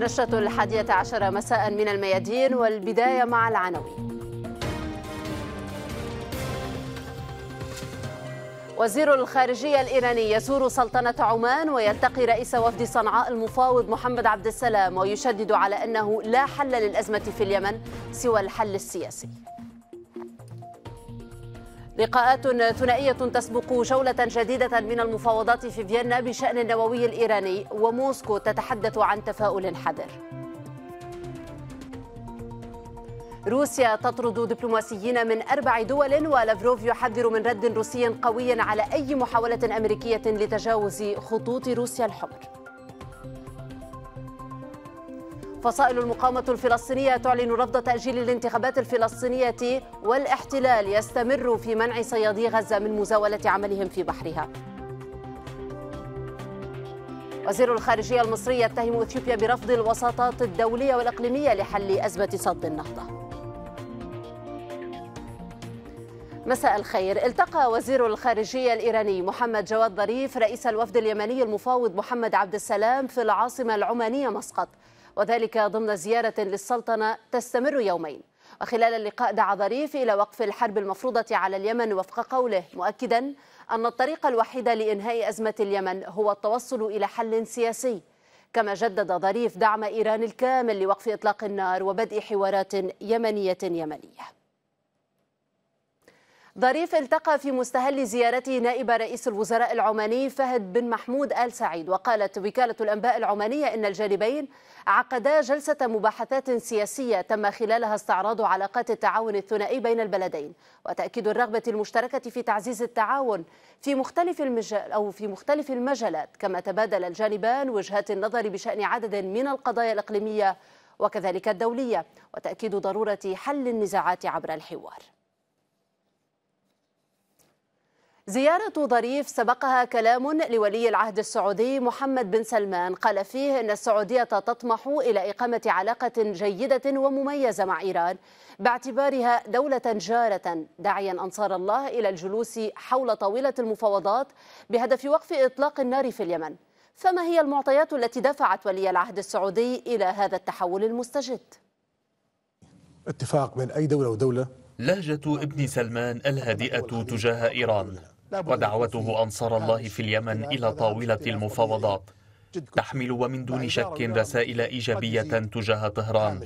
نشرة الحادية عشر مساء من الميادين والبداية مع العناوين وزير الخارجية الإيراني يزور سلطنة عمان ويلتقي رئيس وفد صنعاء المفاوض محمد عبد السلام ويشدد على أنه لا حل للأزمة في اليمن سوى الحل السياسي لقاءات ثنائية تسبق جولة جديدة من المفاوضات في فيينا بشأن النووي الإيراني وموسكو تتحدث عن تفاؤل حذر روسيا تطرد دبلوماسيين من أربع دول ولافروف يحذر من رد روسي قوي على أي محاولة أمريكية لتجاوز خطوط روسيا الحمر فصائل المقاومة الفلسطينية تعلن رفض تأجيل الانتخابات الفلسطينية والاحتلال يستمر في منع صيادي غزة من مزاولة عملهم في بحرها وزير الخارجية المصري يتهم إثيوبيا برفض الوساطات الدولية والإقليمية لحل أزمة صد النهضة مساء الخير التقى وزير الخارجية الإيراني محمد جواد ظريف رئيس الوفد اليمني المفاوض محمد عبد السلام في العاصمة العمانية مسقط وذلك ضمن زيارة للسلطنة تستمر يومين وخلال اللقاء دعا ظريف إلى وقف الحرب المفروضة على اليمن وفق قوله مؤكدا أن الطريق الوحيدة لإنهاء أزمة اليمن هو التوصل إلى حل سياسي كما جدد ظريف دعم إيران الكامل لوقف إطلاق النار وبدء حوارات يمنية يمنية ظريف التقى في مستهل زيارته نائب رئيس الوزراء العماني فهد بن محمود آل سعيد وقالت وكالة الأنباء العمانية إن الجانبين عقدا جلسة مباحثات سياسية تم خلالها استعراض علاقات التعاون الثنائي بين البلدين وتأكيد الرغبة المشتركة في تعزيز التعاون في مختلف المجال أو في مختلف المجالات كما تبادل الجانبان وجهات النظر بشأن عدد من القضايا الإقليمية وكذلك الدولية وتأكيد ضرورة حل النزاعات عبر الحوار زيارة ظريف سبقها كلام لولي العهد السعودي محمد بن سلمان قال فيه أن السعودية تطمح إلى إقامة علاقة جيدة ومميزة مع إيران باعتبارها دولة جارة داعيا أنصار الله إلى الجلوس حول طاولة المفاوضات بهدف وقف إطلاق النار في اليمن فما هي المعطيات التي دفعت ولي العهد السعودي إلى هذا التحول المستجد؟ اتفاق بين أي دولة ودولة لهجة ابن سلمان الهادئة تجاه إيران ودعوته أنصار الله في اليمن إلى طاولة المفاوضات تحمل ومن دون يعني شك رسائل إيجابية تجاه طهران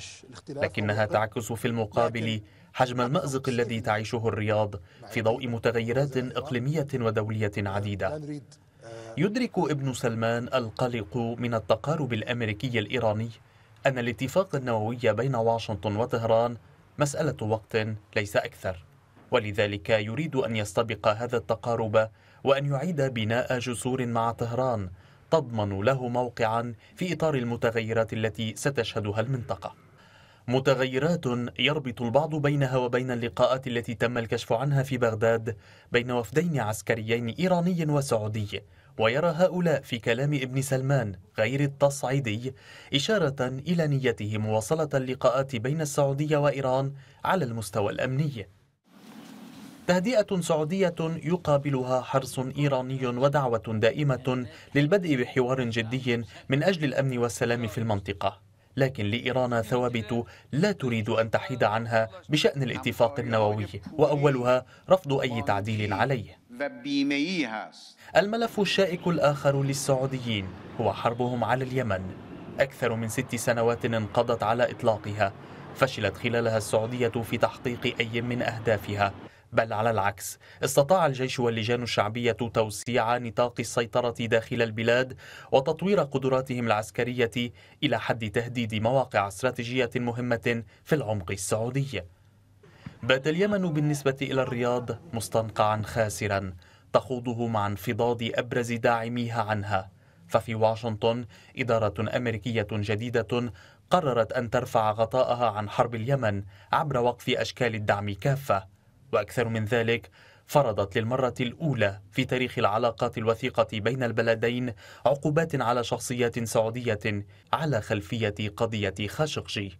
لكنها تعكس في المقابل حجم المأزق الذي تعيشه الرياض في نعم. ضوء نعم. متغيرات نعم. إقليمية ودولية عديدة آه، يدرك ابن سلمان القلق من التقارب الأمريكي الإيراني أن الاتفاق النووي بين واشنطن وطهران مسألة وقت ليس أكثر ولذلك يريد أن يستبق هذا التقارب وأن يعيد بناء جسور مع طهران تضمن له موقعا في إطار المتغيرات التي ستشهدها المنطقة متغيرات يربط البعض بينها وبين اللقاءات التي تم الكشف عنها في بغداد بين وفدين عسكريين إيراني وسعودي ويرى هؤلاء في كلام ابن سلمان غير التصعيدي إشارة إلى نيته مواصلة اللقاءات بين السعودية وإيران على المستوى الأمني تهدئة سعودية يقابلها حرص إيراني ودعوة دائمة للبدء بحوار جدي من أجل الأمن والسلام في المنطقة لكن لإيران ثوابت لا تريد أن تحيد عنها بشأن الاتفاق النووي وأولها رفض أي تعديل عليه الملف الشائك الآخر للسعوديين هو حربهم على اليمن أكثر من ست سنوات انقضت على إطلاقها فشلت خلالها السعودية في تحقيق أي من أهدافها بل على العكس استطاع الجيش واللجان الشعبية توسيع نطاق السيطرة داخل البلاد وتطوير قدراتهم العسكرية إلى حد تهديد مواقع استراتيجية مهمة في العمق السعودي بات اليمن بالنسبة إلى الرياض مستنقعا خاسرا تخوضه مع انفضاض أبرز داعميها عنها ففي واشنطن إدارة أمريكية جديدة قررت أن ترفع غطاءها عن حرب اليمن عبر وقف أشكال الدعم كافة واكثر من ذلك فرضت للمرة الأولى في تاريخ العلاقات الوثيقة بين البلدين عقوبات على شخصيات سعودية على خلفية قضية خاشقجي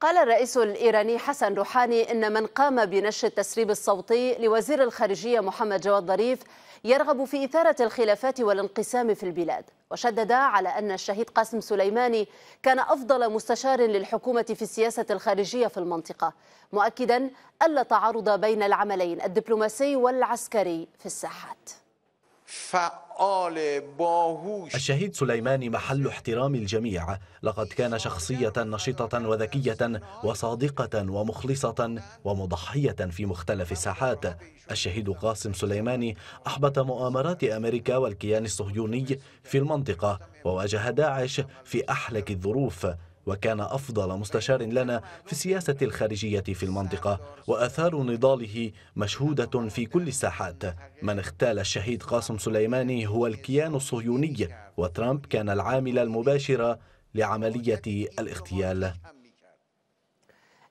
قال الرئيس الإيراني حسن روحاني إن من قام بنشر التسريب الصوتي لوزير الخارجية محمد جواد ظريف يرغب في إثارة الخلافات والانقسام في البلاد وشدد على أن الشهيد قاسم سليماني كان أفضل مستشار للحكومة في السياسة الخارجية في المنطقة مؤكدا ألا تعارض بين العملين الدبلوماسي والعسكري في الساحات فعال باهوش الشهيد سليماني محل احترام الجميع لقد كان شخصية نشطة وذكية وصادقة ومخلصة ومضحية في مختلف الساحات الشهيد قاسم سليماني أحبط مؤامرات أمريكا والكيان الصهيوني في المنطقة وواجه داعش في أحلك الظروف وكان أفضل مستشار لنا في السياسة الخارجية في المنطقة وأثار نضاله مشهودة في كل الساحات من اغتال الشهيد قاسم سليماني هو الكيان الصهيوني وترامب كان العامل المباشر لعملية الاغتيال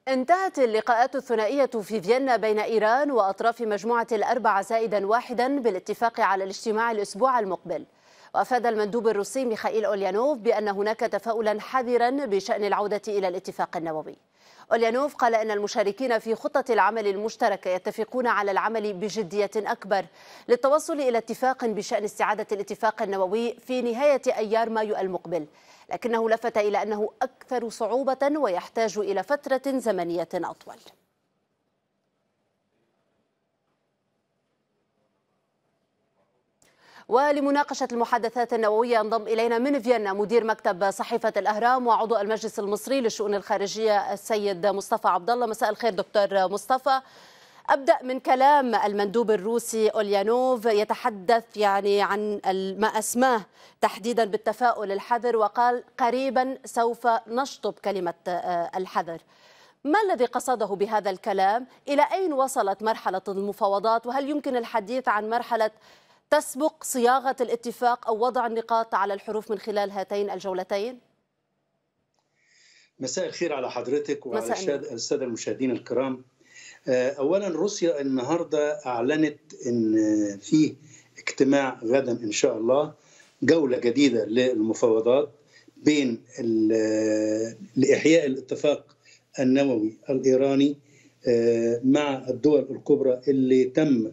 انتهت اللقاءات الثنائية في فيينا بين إيران وأطراف مجموعة الأربعة زائدا واحدا بالاتفاق على الاجتماع الأسبوع المقبل وأفاد المندوب الروسي ميخائيل أوليانوف بأن هناك تفاؤلا حذرا بشأن العودة إلى الاتفاق النووي أوليانوف قال أن المشاركين في خطة العمل المشتركة يتفقون على العمل بجدية أكبر للتوصل إلى اتفاق بشأن استعادة الاتفاق النووي في نهاية أيار مايو المقبل لكنه لفت إلى أنه أكثر صعوبة ويحتاج إلى فترة زمنية أطول ولمناقشة المحادثات النووية انضم إلينا من فيينا مدير مكتب صحيفة الأهرام وعضو المجلس المصري للشؤون الخارجية السيد مصطفى عبد الله مساء الخير دكتور مصطفى أبدأ من كلام المندوب الروسي أوليانوف يتحدث يعني عن ما أسماه تحديدا بالتفاؤل الحذر وقال قريبا سوف نشطب كلمة آه، الحذر ما الذي قصده بهذا الكلام؟ إلى أين وصلت مرحلة المفاوضات؟ وهل يمكن الحديث عن مرحلة تسبق صياغة الاتفاق أو وضع النقاط على الحروف من خلال هاتين الجولتين؟ مساء الخير على حضرتك وعلى السادة المشاهدين الكرام آه، أولا روسيا النهاردة أعلنت أن في اجتماع غدا إن شاء الله جولة جديدة للمفاوضات بين لإحياء الاتفاق النووي الإيراني آه، مع الدول الكبرى اللي تم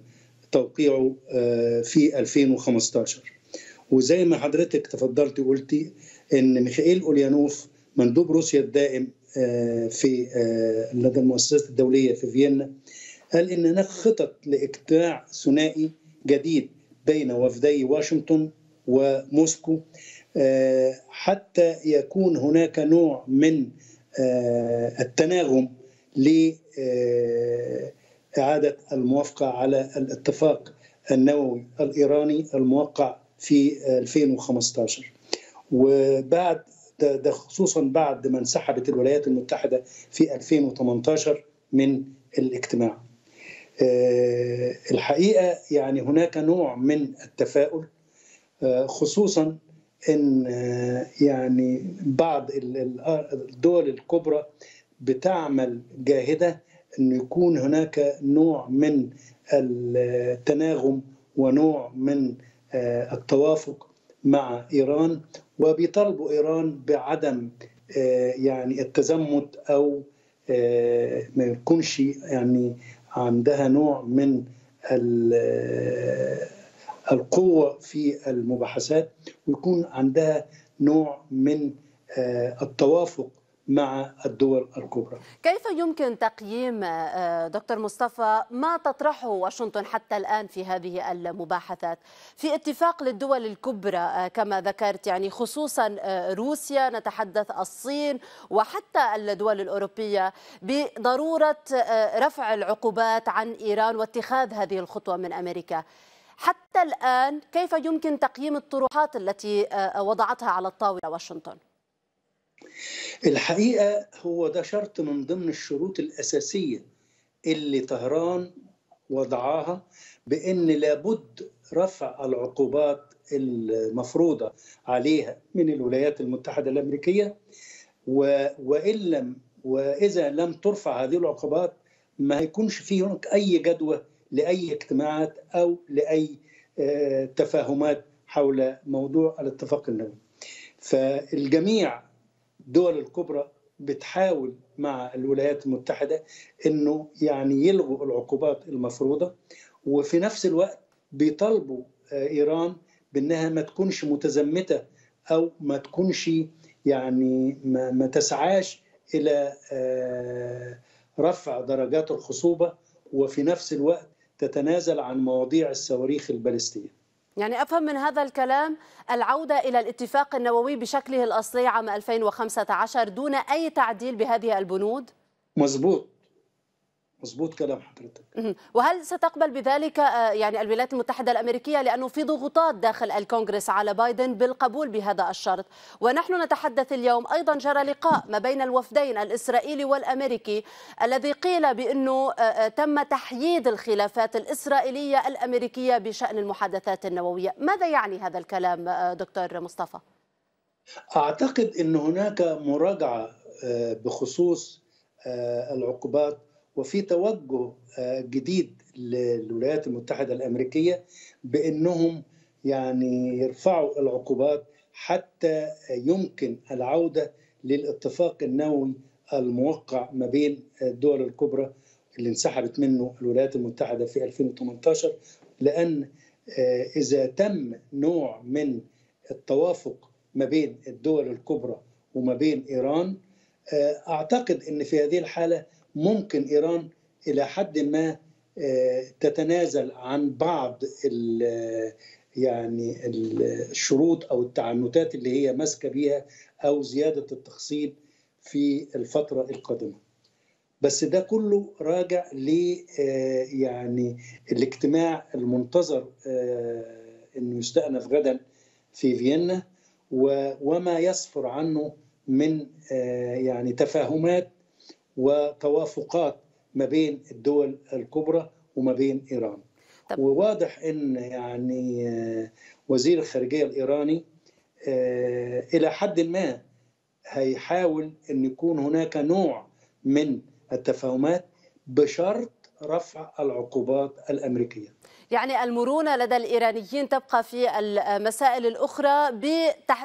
توقيعه آه، في 2015 وزي ما حضرتك تفضلت وقلتي ان ميخائيل اوليانوف مندوب روسيا الدائم آه، في آه، لدى المؤسسات الدوليه في فيينا قال ان هناك خطط لاجتماع ثنائي جديد بين وفدي واشنطن وموسكو حتى يكون هناك نوع من التناغم ل إعادة الموافقة على الاتفاق النووي الإيراني الموقع في 2015 وبعد ده, ده خصوصا بعد ما انسحبت الولايات المتحدة في 2018 من الاجتماع آه، الحقيقة يعني هناك نوع من التفاؤل آه، خصوصا ان آه، يعني بعض الدول الكبرى بتعمل جاهده انه يكون هناك نوع من التناغم ونوع من آه، التوافق مع ايران وبيطالبوا ايران بعدم آه، يعني التزمت او آه، ما يكونش يعني عندها نوع من القوة في المباحثات ويكون عندها نوع من التوافق مع الدول الكبرى كيف يمكن تقييم آه، آه، دكتور مصطفى ما تطرحه واشنطن حتى الآن في هذه المباحثات في اتفاق للدول الكبرى آه، كما ذكرت يعني خصوصا روسيا نتحدث الصين وحتى الدول الأوروبية بضرورة رفع العقوبات عن إيران واتخاذ هذه الخطوة من أمريكا حتى الآن كيف يمكن تقييم الطروحات التي وضعتها على الطاولة واشنطن؟ الحقيقة هو ده شرط من ضمن الشروط الأساسية اللي طهران وضعاها بأن لابد رفع العقوبات المفروضة عليها من الولايات المتحدة الأمريكية وإن لم وإذا لم ترفع هذه العقوبات ما هيكونش في هناك أي جدوى لأي اجتماعات أو لأي آه، تفاهمات حول موضوع الاتفاق النووي فالجميع الدول الكبرى بتحاول مع الولايات المتحدة أنه يعني يلغوا العقوبات المفروضة وفي نفس الوقت بيطالبوا آه، إيران بأنها ما تكونش متزمتة أو ما تكونش يعني ما, ما تسعاش إلى آه، رفع درجات الخصوبة وفي نفس الوقت تتنازل عن مواضيع الصواريخ البالستية يعني أفهم من هذا الكلام العودة إلى الاتفاق النووي بشكله الأصلي عام 2015 دون أي تعديل بهذه البنود؟ مزبوط مظبوط كلام حضرتك وهل ستقبل بذلك آه، يعني الولايات المتحدة الأمريكية لأنه في ضغوطات داخل الكونغرس على بايدن بالقبول بهذا الشرط ونحن نتحدث اليوم أيضا جرى لقاء ما بين الوفدين الإسرائيلي والأمريكي الذي قيل بأنه آه، آه، تم تحييد الخلافات الإسرائيلية الأمريكية بشأن المحادثات النووية ماذا يعني هذا الكلام دكتور مصطفى؟ أعتقد أن هناك مراجعة بخصوص العقوبات وفي توجه آه، جديد للولايات المتحدة الأمريكية بأنهم يعني يرفعوا العقوبات حتى يمكن العودة للاتفاق النووي الموقع ما بين الدول الكبرى اللي انسحبت منه الولايات المتحدة في 2018 لأن آه، إذا تم نوع من التوافق ما بين الدول الكبرى وما بين إيران آه، أعتقد أن في هذه الحالة ممكن إيران إلى حد ما آه، تتنازل عن بعض ال يعني الشروط او التعنتات اللي هي ماسكه بيها او زياده التخصيب في الفتره القادمه. بس ده كله راجع ل آه، يعني الاجتماع المنتظر آه، انه يستأنف غدا في فيينا وما يسفر عنه من يعني تفاهمات وتوافقات ما بين الدول الكبرى وما بين ايران طب. وواضح ان يعني آه، وزير الخارجيه الايراني آه، الى حد ما هيحاول ان يكون هناك نوع من التفاهمات بشرط رفع العقوبات الامريكيه يعني المرونه لدى الايرانيين تبقى في المسائل الاخرى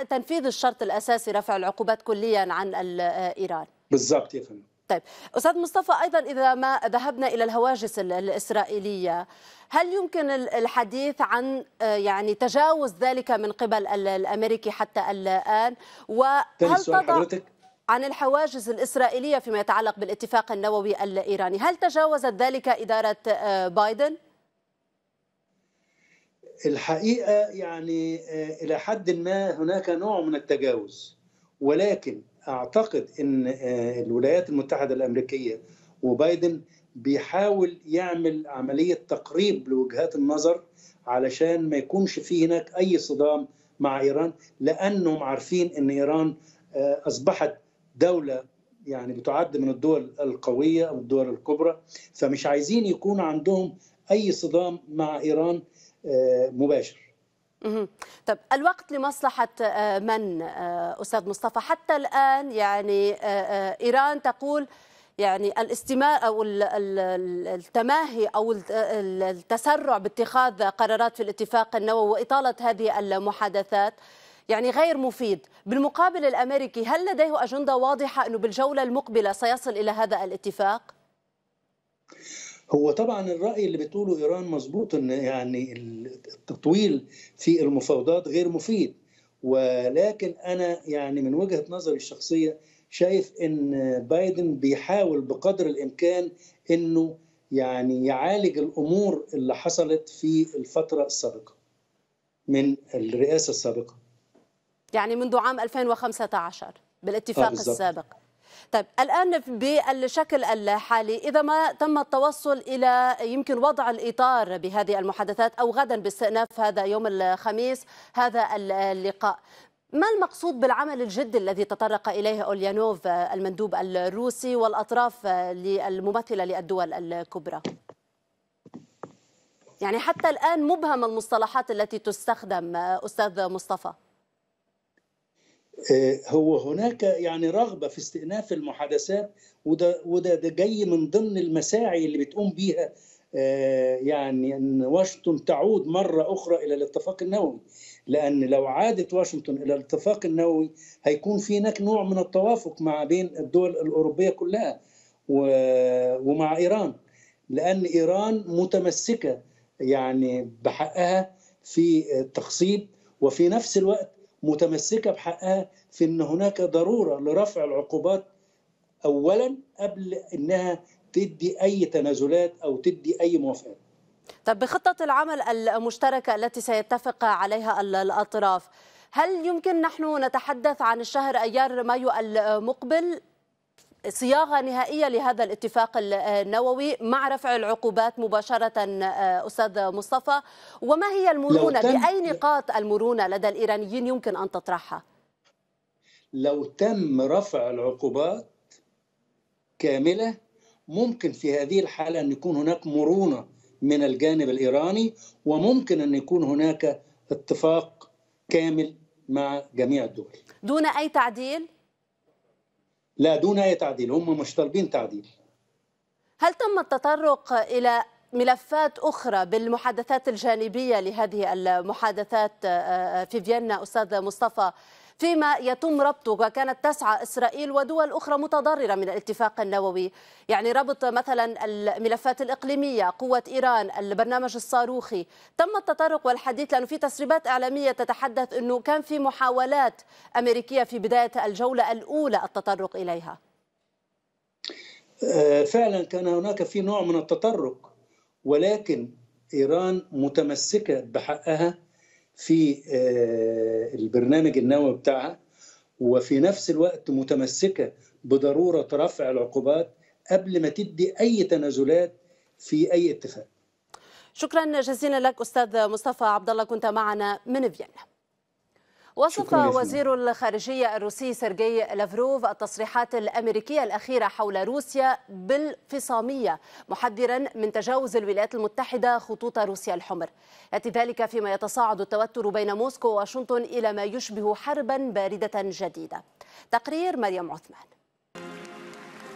بتنفيذ الشرط الاساسي رفع العقوبات كليا عن آه، ايران بالضبط يا فندم طيب استاذ مصطفى ايضا اذا ما ذهبنا الى الهواجس الاسرائيليه هل يمكن الحديث عن آه، يعني تجاوز ذلك من قبل الامريكي حتى الان وهل تضع عن الحواجز الاسرائيليه فيما يتعلق بالاتفاق النووي الايراني هل تجاوزت ذلك اداره آه، بايدن الحقيقه يعني آه، الى حد ما هناك نوع من التجاوز ولكن اعتقد ان آه، الولايات المتحده الامريكيه وبايدن بيحاول يعمل عمليه تقريب لوجهات النظر علشان ما يكونش في هناك اي صدام مع ايران لانهم عارفين ان ايران آه، اصبحت دوله يعني بتعد من الدول القويه او الدول الكبرى فمش عايزين يكون عندهم اي صدام مع ايران آه، مباشر طب الوقت لمصلحة آه، من آه، أستاذ مصطفى حتى الآن يعني آه، إيران تقول يعني الاستماع أو التماهي أو التسرع باتخاذ قرارات في الاتفاق النووي وإطالة هذه المحادثات يعني غير مفيد بالمقابل الأمريكي هل لديه أجندة واضحة أنه بالجولة المقبلة سيصل إلى هذا الاتفاق؟ هو طبعا الراي اللي بتقوله ايران مظبوط ان يعني التطويل في المفاوضات غير مفيد ولكن انا يعني من وجهه نظري الشخصيه شايف ان بايدن بيحاول بقدر الامكان انه يعني يعالج الامور اللي حصلت في الفتره السابقه من الرئاسه السابقه يعني منذ عام 2015 بالاتفاق آه السابق طيب الآن بالشكل الحالي إذا ما تم التوصل إلى يمكن وضع الإطار بهذه المحادثات أو غدا باستئناف هذا يوم الخميس هذا اللقاء ما المقصود بالعمل الجدي الذي تطرق إليه أوليانوف المندوب الروسي والأطراف الممثلة للدول الكبرى؟ يعني حتى الآن مبهم المصطلحات التي تستخدم أستاذ مصطفى آه، هو هناك يعني رغبه في استئناف المحادثات وده وده ده جاي من ضمن المساعي اللي بتقوم بيها آه، يعني ان واشنطن تعود مره اخرى الى الاتفاق النووي لان لو عادت واشنطن الى الاتفاق النووي هيكون في هناك نوع من التوافق مع بين الدول الاوروبيه كلها ومع ايران لان ايران متمسكه يعني بحقها في التخصيب وفي نفس الوقت متمسكة بحقها في أن هناك ضرورة لرفع العقوبات أولا قبل أنها تدي أي تنازلات أو تدي أي موافقات طب بخطة العمل المشتركة التي سيتفق عليها الأطراف هل يمكن نحن نتحدث عن الشهر أيار مايو المقبل صياغه نهائيه لهذا الاتفاق النووي مع رفع العقوبات مباشره آه، استاذ مصطفى وما هي المرونه باي نقاط المرونه لدى الايرانيين يمكن ان تطرحها لو تم رفع العقوبات كامله ممكن في هذه الحاله ان يكون هناك مرونه من الجانب الايراني وممكن ان يكون هناك اتفاق كامل مع جميع الدول دون اي تعديل لا دون اي تعديل هم مش طالبين تعديل هل تم التطرق الى ملفات اخرى بالمحادثات الجانبيه لهذه المحادثات آه، آه، في فيينا استاذ مصطفى فيما يتم ربطه وكانت تسعى إسرائيل ودول أخرى متضررة من الاتفاق النووي يعني ربط مثلا الملفات الإقليمية قوة إيران البرنامج الصاروخي تم التطرق والحديث لأنه في تسريبات إعلامية تتحدث أنه كان في محاولات أمريكية في بداية الجولة الأولى التطرق إليها آه، فعلا كان هناك في نوع من التطرق ولكن ايران متمسكه بحقها في آه، البرنامج النووي بتاعها وفي نفس الوقت متمسكه بضروره رفع العقوبات قبل ما تدي اي تنازلات في اي اتفاق. شكرا جزيلا لك استاذ مصطفى عبد الله كنت معنا من فيينا. وصف وزير الخارجية الروسي سيرجي لافروف التصريحات الأمريكية الأخيرة حول روسيا بالفصامية محذرا من تجاوز الولايات المتحدة خطوط روسيا الحمر يأتي ذلك فيما يتصاعد التوتر بين موسكو وواشنطن إلى ما يشبه حربا باردة جديدة تقرير مريم عثمان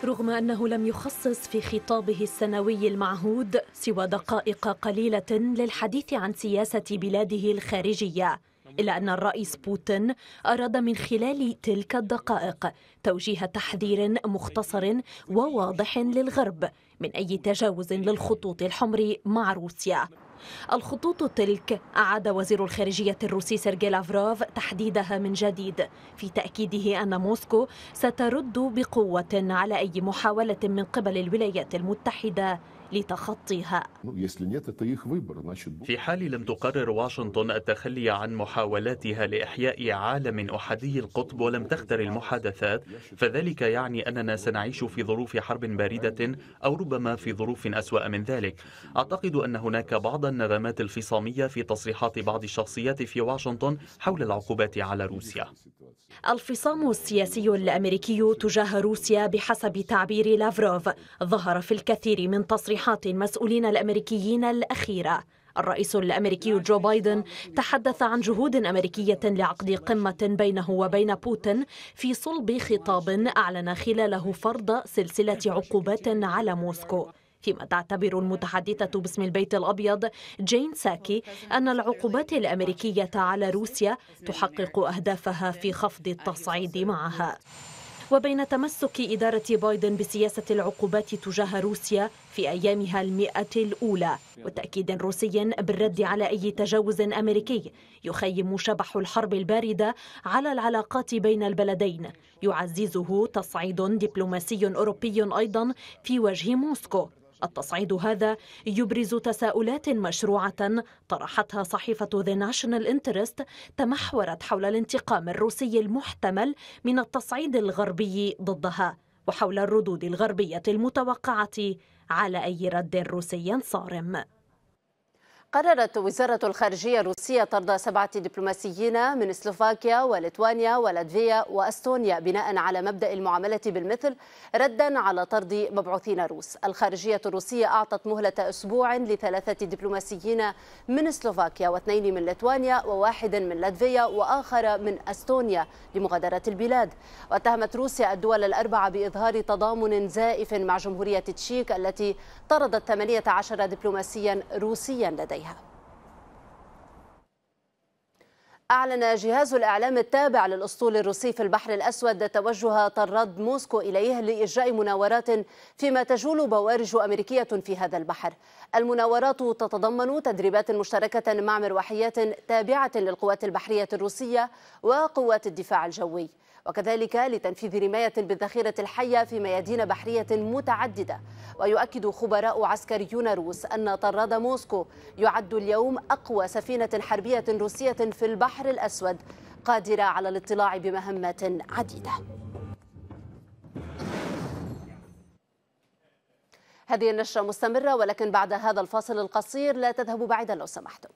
رغم أنه لم يخصص في خطابه السنوي المعهود سوى دقائق قليلة للحديث عن سياسة بلاده الخارجية إلا أن الرئيس بوتين أراد من خلال تلك الدقائق توجيه تحذير مختصر وواضح للغرب من أي تجاوز للخطوط الحمر مع روسيا الخطوط تلك أعاد وزير الخارجية الروسي سيرجي لافروف تحديدها من جديد في تأكيده أن موسكو سترد بقوة على أي محاولة من قبل الولايات المتحدة لتخطيها في حال لم تقرر واشنطن التخلي عن محاولاتها لإحياء عالم أحادي القطب ولم تختر المحادثات فذلك يعني أننا سنعيش في ظروف حرب باردة أو ربما في ظروف أسوأ من ذلك أعتقد أن هناك بعض النغمات الفصامية في تصريحات بعض الشخصيات في واشنطن حول العقوبات على روسيا الفصام السياسي الأمريكي تجاه روسيا بحسب تعبير لافروف ظهر في الكثير من تصريحات المسؤولين الأمريكيين الأخيرة الرئيس الامريكي جو بايدن تحدث عن جهود امريكيه لعقد قمه بينه وبين بوتين في صلب خطاب اعلن خلاله فرض سلسله عقوبات على موسكو فيما تعتبر المتحدثة باسم البيت الأبيض جين ساكي أن العقوبات الأمريكية على روسيا تحقق أهدافها في خفض التصعيد معها وبين تمسك إدارة بايدن بسياسة العقوبات تجاه روسيا في أيامها المئة الأولى وتأكيد روسي بالرد على أي تجاوز أمريكي يخيم شبح الحرب الباردة على العلاقات بين البلدين يعززه تصعيد دبلوماسي أوروبي أيضا في وجه موسكو التصعيد هذا يبرز تساؤلات مشروعة طرحتها صحيفة The National Interest تمحورت حول الانتقام الروسي المحتمل من التصعيد الغربي ضدها وحول الردود الغربية المتوقعة على أي رد روسي صارم قررت وزارة الخارجية الروسية طرد سبعة دبلوماسيين من سلوفاكيا وليتوانيا ولاتفيا وأستونيا بناء على مبدأ المعاملة بالمثل ردا على طرد مبعوثين روس الخارجية الروسية أعطت مهلة أسبوع لثلاثة دبلوماسيين من سلوفاكيا واثنين من ليتوانيا وواحد من لاتفيا وآخر من أستونيا لمغادرة البلاد واتهمت روسيا الدول الأربعة بإظهار تضامن زائف مع جمهورية تشيك التي طردت 18 دبلوماسيا روسيا لديها عليها أعلن جهاز الإعلام التابع للأسطول الروسي في البحر الأسود توجه طراد موسكو إليه لإجراء مناورات فيما تجول بوارج أمريكية في هذا البحر المناورات تتضمن تدريبات مشتركة مع مروحيات تابعة للقوات البحرية الروسية وقوات الدفاع الجوي وكذلك لتنفيذ رماية بالذخيرة الحية في ميادين بحرية متعددة ويؤكد خبراء عسكريون روس أن طراد موسكو يعد اليوم أقوى سفينة حربية روسية في البحر الأسود قادرة على الاطلاع بمهمات عديدة هذه النشرة مستمرة ولكن بعد هذا الفاصل القصير لا تذهبوا بعيدا لو سمحتم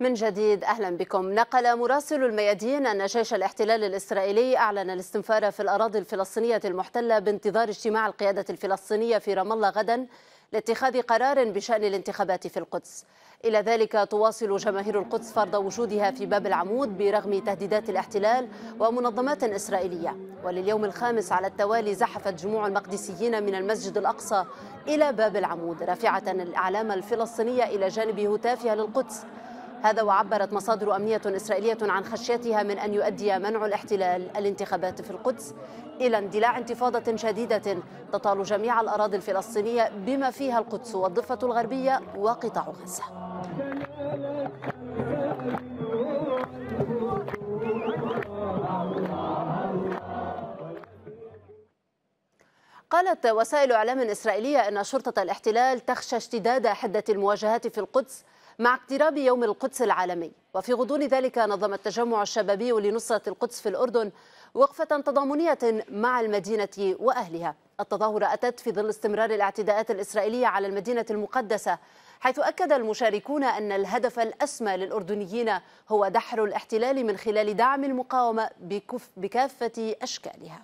من جديد أهلا بكم نقل مراسل الميادين أن جيش الاحتلال الإسرائيلي أعلن الاستنفار في الأراضي الفلسطينية المحتلة بانتظار اجتماع القيادة الفلسطينية في رام الله غدا لاتخاذ قرار بشأن الانتخابات في القدس إلى ذلك تواصل جماهير القدس فرض وجودها في باب العمود برغم تهديدات الاحتلال ومنظمات إسرائيلية ولليوم الخامس على التوالي زحفت جموع المقدسيين من المسجد الأقصى إلى باب العمود رافعة الأعلام الفلسطينية إلى جانب هتافها للقدس هذا وعبرت مصادر أمنية إسرائيلية عن خشيتها من أن يؤدي منع الاحتلال الانتخابات في القدس إلى اندلاع انتفاضة شديدة تطال جميع الأراضي الفلسطينية بما فيها القدس والضفة الغربية وقطاع غزة قالت وسائل اعلام اسرائيليه ان شرطه الاحتلال تخشى اشتداد حده المواجهات في القدس مع اقتراب يوم القدس العالمي وفي غضون ذلك نظم التجمع الشبابي لنصرة القدس في الأردن وقفة تضامنية مع المدينة وأهلها التظاهرة أتت في ظل استمرار الاعتداءات الإسرائيلية على المدينة المقدسة حيث أكد المشاركون أن الهدف الأسمى للأردنيين هو دحر الاحتلال من خلال دعم المقاومة بكافة أشكالها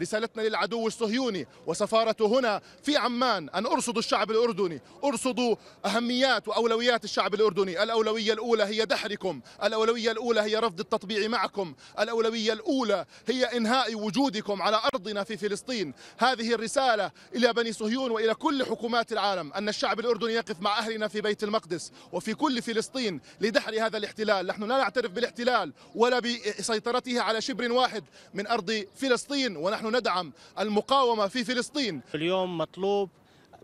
رسالتنا للعدو الصهيوني وسفارته هنا في عمان أن أرصدوا الشعب الأردني أرصدوا أهميات وأولويات الشعب الأردني الأولوية الأولى هي دحركم الأولوية الأولى هي رفض التطبيع معكم الأولوية الأولى هي إنهاء وجودكم على أرضنا في فلسطين هذه الرسالة إلى بني صهيون وإلى كل حكومات العالم أن الشعب الأردني يقف مع أهلنا في بيت المقدس وفي كل فلسطين لدحر هذا الاحتلال نحن لا نعترف بالاحتلال ولا بسيطرته على شبر واحد من أرض فلسطين ونحن نحن ندعم المقاومة في فلسطين اليوم مطلوب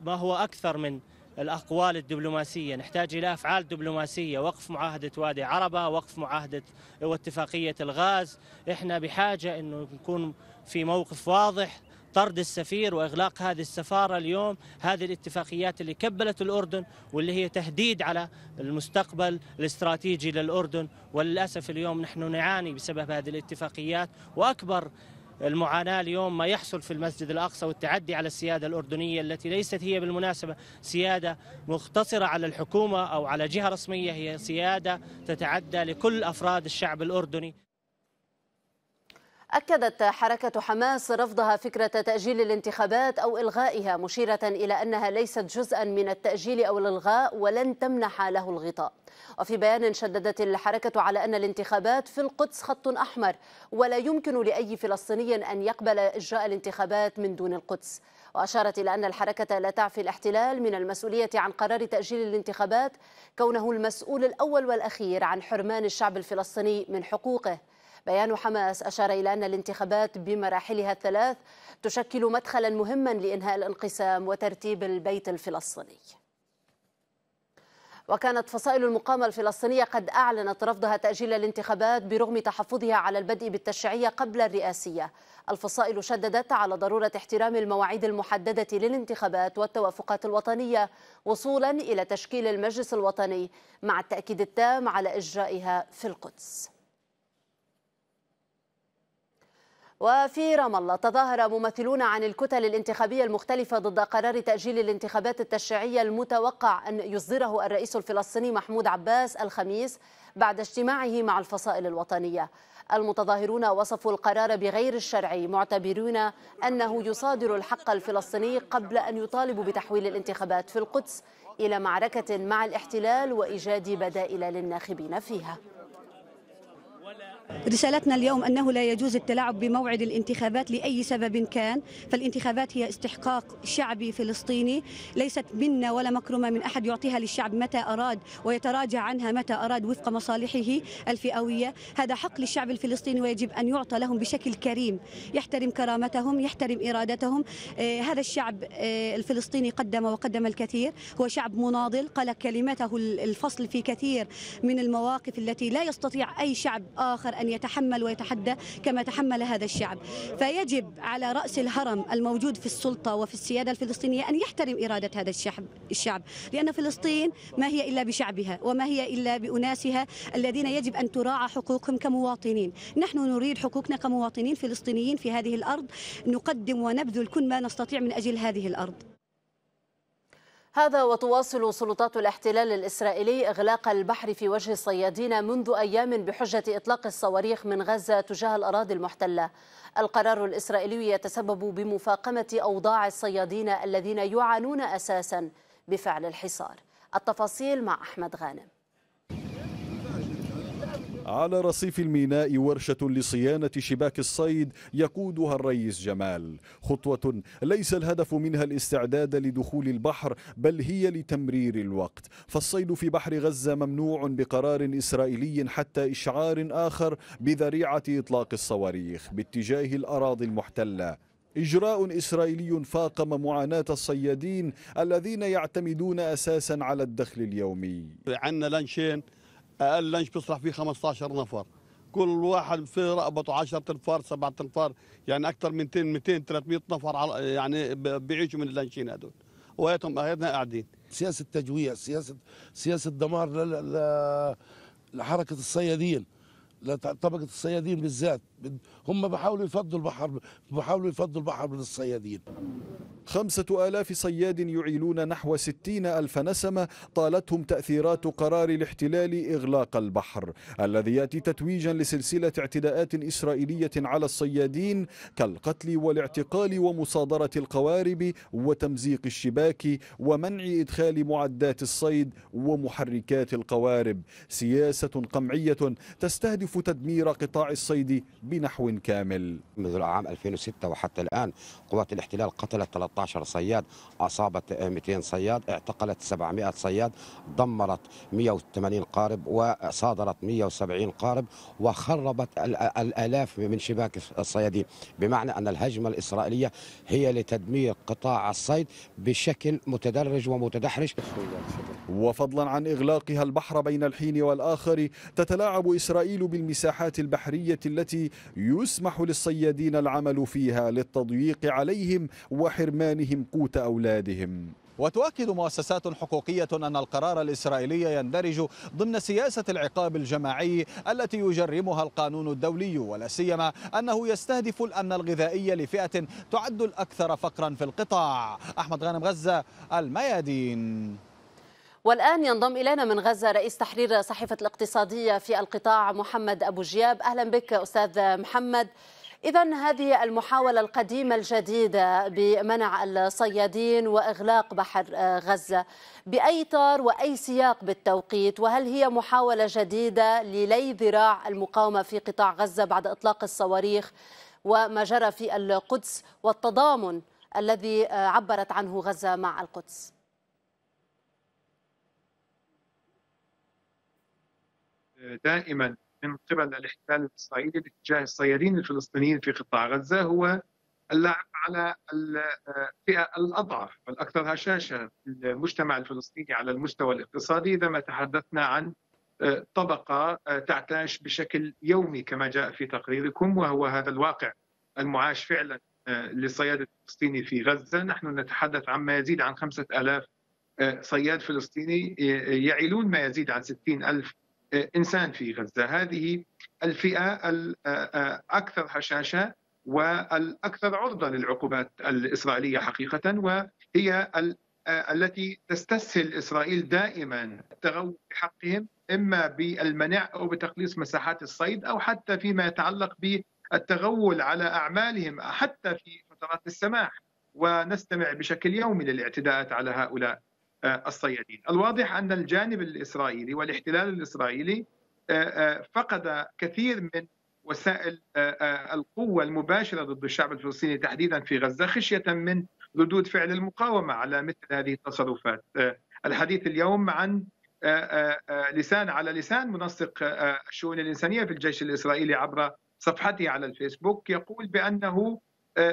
ما هو أكثر من الأقوال الدبلوماسية نحتاج إلى أفعال دبلوماسية وقف معاهدة وادي عربة وقف معاهدة واتفاقية الغاز إحنا بحاجة أنه نكون في موقف واضح طرد السفير واغلاق هذه السفاره اليوم هذه الاتفاقيات اللي كبلت الاردن واللي هي تهديد على المستقبل الاستراتيجي للاردن وللاسف اليوم نحن نعاني بسبب هذه الاتفاقيات واكبر المعاناة اليوم ما يحصل في المسجد الأقصى والتعدي على السيادة الأردنية التي ليست هي بالمناسبة سيادة مقتصرة على الحكومة أو على جهة رسمية هي سيادة تتعدى لكل أفراد الشعب الأردني أكدت حركة حماس رفضها فكرة تأجيل الانتخابات أو إلغائها مشيرة إلى أنها ليست جزءا من التأجيل أو الإلغاء ولن تمنح له الغطاء وفي بيان شددت الحركة على أن الانتخابات في القدس خط أحمر ولا يمكن لأي فلسطيني أن يقبل إجراء الانتخابات من دون القدس وأشارت إلى أن الحركة لا تعفي الاحتلال من المسؤولية عن قرار تأجيل الانتخابات كونه المسؤول الأول والأخير عن حرمان الشعب الفلسطيني من حقوقه بيان حماس أشار إلى أن الانتخابات بمراحلها الثلاث تشكل مدخلا مهما لإنهاء الانقسام وترتيب البيت الفلسطيني وكانت فصائل المقاومة الفلسطينية قد أعلنت رفضها تأجيل الانتخابات برغم تحفظها على البدء بالتشريعية قبل الرئاسية الفصائل شددت على ضرورة احترام المواعيد المحددة للانتخابات والتوافقات الوطنية وصولا إلى تشكيل المجلس الوطني مع التأكيد التام على إجرائها في القدس وفي رام الله تظاهر ممثلون عن الكتل الانتخابية المختلفة ضد قرار تأجيل الانتخابات التشريعية المتوقع أن يصدره الرئيس الفلسطيني محمود عباس الخميس بعد اجتماعه مع الفصائل الوطنية المتظاهرون وصفوا القرار بغير الشرعي معتبرون أنه يصادر الحق الفلسطيني قبل أن يطالبوا بتحويل الانتخابات في القدس إلى معركة مع الاحتلال وإيجاد بدائل للناخبين فيها رسالتنا اليوم أنه لا يجوز التلاعب بموعد الانتخابات لأي سبب كان فالانتخابات هي استحقاق شعبي فلسطيني ليست منا ولا مكرمة من أحد يعطيها للشعب متى أراد ويتراجع عنها متى أراد وفق مصالحه الفئوية هذا حق للشعب الفلسطيني ويجب أن يعطى لهم بشكل كريم يحترم كرامتهم يحترم إرادتهم آه هذا الشعب آه الفلسطيني قدم وقدم الكثير هو شعب مناضل قال كلمته الفصل في كثير من المواقف التي لا يستطيع أي شعب آخر أن يتحمل ويتحدى كما تحمل هذا الشعب فيجب على رأس الهرم الموجود في السلطة وفي السيادة الفلسطينية أن يحترم إرادة هذا الشعب, الشعب لأن فلسطين ما هي إلا بشعبها وما هي إلا بأناسها الذين يجب أن تراعى حقوقهم كمواطنين نحن نريد حقوقنا كمواطنين فلسطينيين في هذه الأرض نقدم ونبذل كل ما نستطيع من أجل هذه الأرض هذا وتواصل سلطات الاحتلال الإسرائيلي إغلاق البحر في وجه الصيادين منذ أيام بحجة إطلاق الصواريخ من غزة تجاه الأراضي المحتلة القرار الإسرائيلي يتسبب بمفاقمة أوضاع الصيادين الذين يعانون أساسا بفعل الحصار التفاصيل مع أحمد غانم على رصيف الميناء ورشة لصيانة شباك الصيد يقودها الرئيس جمال خطوة ليس الهدف منها الاستعداد لدخول البحر بل هي لتمرير الوقت فالصيد في بحر غزة ممنوع بقرار إسرائيلي حتى إشعار آخر بذريعة إطلاق الصواريخ باتجاه الأراضي المحتلة إجراء إسرائيلي فاقم معاناة الصيادين الذين يعتمدون أساسا على الدخل اليومي عندنا لانشين اقل لنش بيصلح فيه 15 نفر كل واحد في رقبته 10 انفار 7 انفار يعني اكثر من 200 200 300 نفر على يعني بيعيشوا من اللانشين هذول وياتهم اهلنا قاعدين سياسه تجويع سياسه سياسه دمار لحركه الصيادين لطبقه الصيادين بالذات هم بحاولوا يفضوا البحر بحاولوا يفضوا البحر من الصيادين خمسة آلاف صياد يعيلون نحو ستين ألف نسمة طالتهم تأثيرات قرار الاحتلال إغلاق البحر الذي يأتي تتويجا لسلسلة اعتداءات إسرائيلية على الصيادين كالقتل والاعتقال ومصادرة القوارب وتمزيق الشباك ومنع إدخال معدات الصيد ومحركات القوارب سياسة قمعية تستهدف تدمير قطاع الصيد بنحو كامل منذ العام 2006 وحتى الآن قوات الاحتلال قتلت 13 صياد أصابت 200 صياد اعتقلت 700 صياد دمرت 180 قارب وصادرت 170 قارب وخربت الآلاف من شباك الصيادين بمعنى أن الهجمة الإسرائيلية هي لتدمير قطاع الصيد بشكل متدرج ومتدحرج وفضلا عن إغلاقها البحر بين الحين والآخر تتلاعب إسرائيل بالمساحات البحرية التي يسمح للصيادين العمل فيها للتضييق عليهم وحرمانهم قوت أولادهم وتؤكد مؤسسات حقوقية أن القرار الإسرائيلي يندرج ضمن سياسة العقاب الجماعي التي يجرمها القانون الدولي ولا سيما أنه يستهدف الأمن الغذائي لفئة تعد الأكثر فقرا في القطاع أحمد غانم غزة الميادين والآن ينضم إلينا من غزة رئيس تحرير صحيفة الاقتصادية في القطاع محمد أبو جياب أهلا بك أستاذ محمد إذا هذه المحاولة القديمة الجديدة بمنع الصيادين وإغلاق بحر غزة بأي طار وأي سياق بالتوقيت وهل هي محاولة جديدة للي ذراع المقاومة في قطاع غزة بعد إطلاق الصواريخ وما جرى في القدس والتضامن الذي عبرت عنه غزة مع القدس؟ دائما من قبل الاحتلال الاسرائيلي باتجاه الصيادين الفلسطينيين في قطاع غزه هو اللعب على الفئه الاضعف والاكثر هشاشه في المجتمع الفلسطيني على المستوى الاقتصادي اذا ما تحدثنا عن آه، طبقه آه، تعتاش بشكل يومي كما جاء في تقريركم وهو هذا الواقع المعاش فعلا آه، للصياد الفلسطيني في غزه، نحن نتحدث عن ما يزيد عن 5000 صياد فلسطيني يعيلون ما يزيد عن 60000 ألف انسان في غزه، هذه الفئه الاكثر هشاشه والاكثر عرضه للعقوبات الاسرائيليه حقيقه وهي التي تستسهل اسرائيل دائما التغول بحقهم اما بالمنع او بتقليص مساحات الصيد او حتى فيما يتعلق بالتغول على اعمالهم حتى في فترات السماح ونستمع بشكل يومي للاعتداءات على هؤلاء آه، الصيادين الواضح أن الجانب الإسرائيلي والاحتلال الإسرائيلي آه، آه، فقد كثير من وسائل القوة المباشرة ضد الشعب الفلسطيني تحديدا في غزة خشية من ردود فعل المقاومة على مثل هذه التصرفات الحديث اليوم عن لسان على لسان منسق الشؤون الإنسانية في الجيش الإسرائيلي عبر صفحته على الفيسبوك يقول بأنه